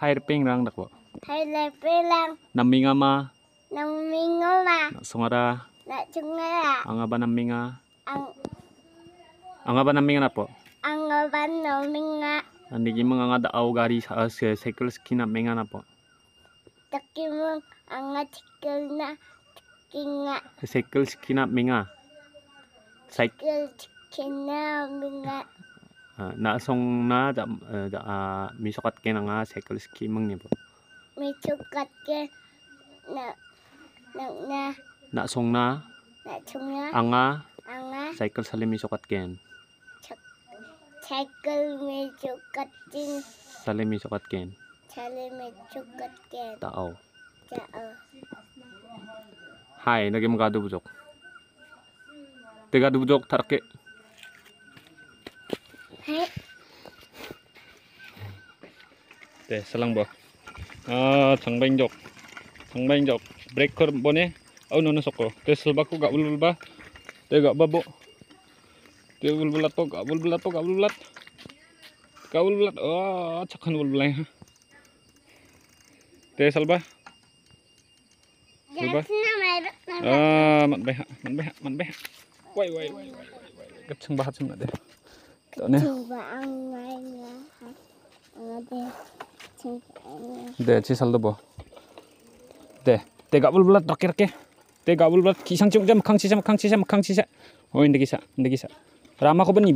hai ping rang dak bo hai le pelang naminga ma naminga ma nak sungara. nak sungara. anga ba naminga ang anga ba naminga na po anga ba naminga andi gi anga ngada au gari sa cycle skin na menga na po mo anga cycle na kinga cycle skin na menga cycle skin na menga na song na da da mi sokat ke na nga cycle ski mang ni bo mi sokat ke na na na na song na na song na anga anga cycle sali mi ke cycle mi sokat sali mi ke sali mi ke ta o hai lagi mengadu du bujok te ga bujok tar 네, 슬랑버. 아, 장뱅족. 장뱅족. 브레이커 보네. 아우 너는 속고. 대슬 받고 가 울울바. 내가 바보. Dia ulbulat po, gak bulat po, kabul bulat. Kabul bulat. Oh, cakan ul bulat. Teh salba. Salba. Ah, mat beha, mat beha, mat beha. Wai wai wai wai wai. Keceng bahat semua deh. Tuh nih. Coba angai ya. Ada. De chi sal dobo. De te gabul blat dokir ke. Te gabul kisang cung jam kang chi sam kang chi sam kang chi sa. Oi ndegi sa ndegi sa. Rama ko bani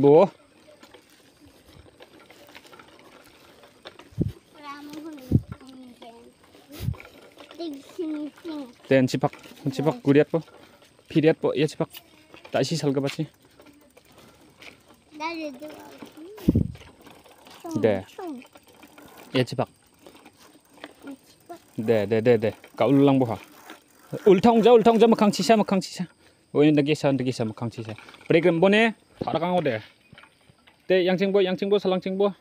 cipak, cipak kuriat po, piriat po, iya cipak, tak sih salga pasti. Dah, Yajibak. Deh, deh, deh, deh. Kau ulang boha. Ultang jauh, ultang jauh makang sisa, makang sisa. Oh ini lagi sah, lagi makang sisa. Perikem bone, eh. ada kang ode. Deh, yang cingbo, yang cingbo, selang cingbo,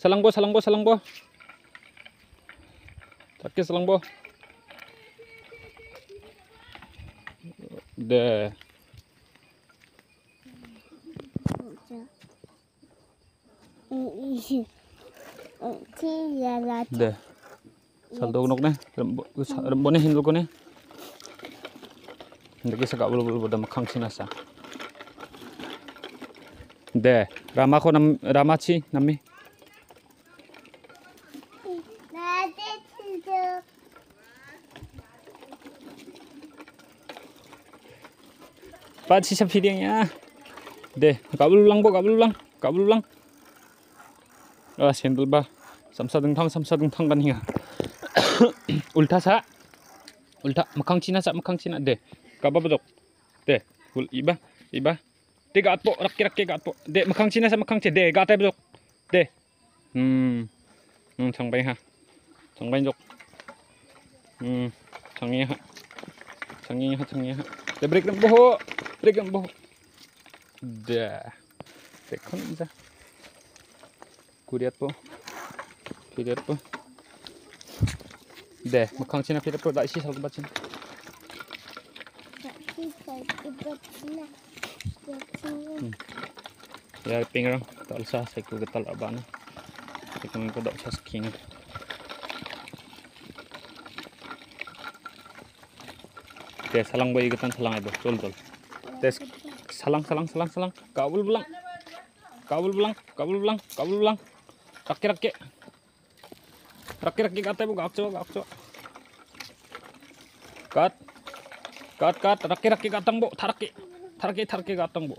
selang bo, selang bo, selang bo. Tapi selang bo. Deh. Mm-hmm. Dah. Salto kunok nih, rembone hindul kone. Hendak kita kak bulu bulu pada makang sinasa. Dah. Rama ko nam Rama ci nami. Pak sisa videonya. Deh, kak bulu ulang kok, kak bulu ulang, kak ulang. 아 샌들바 삼사등탕 삼사등탕 간이야 울타사 울타 마캉치나 사 마캉치나 데 까바바족 데 이바 이바 데가 아토 락게 락게 가토 데 마캉치나 사 마캉치 데 가타바족 데음 음, 장바이하 장바이족 음 장이하 장이하 장이하 데 브레이크 보호 브레이크 보호 데 데컨자 kuriat po. Piriyat po. De, makang china piriyat po. Da isi salga bachin. Hmm. Yar pingrang tal sa sa ku getal abana. Kita mengko dok sa sking. salang boy getan salang ayo. Tol tol. tes salang salang salang salang. Kabul belang. Kabul belang. Kabul belang. Kabul belang. 락게 락게 락게 락게 까떼보고 악조가 악조 갓갓갓 락게 락게 까땅보 타락게 타락게 타락게 까땅보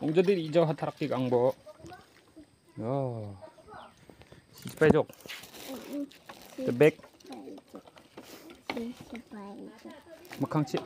옹저들 이저 하 타락게 강보 야 이빨족 백이빨 막항치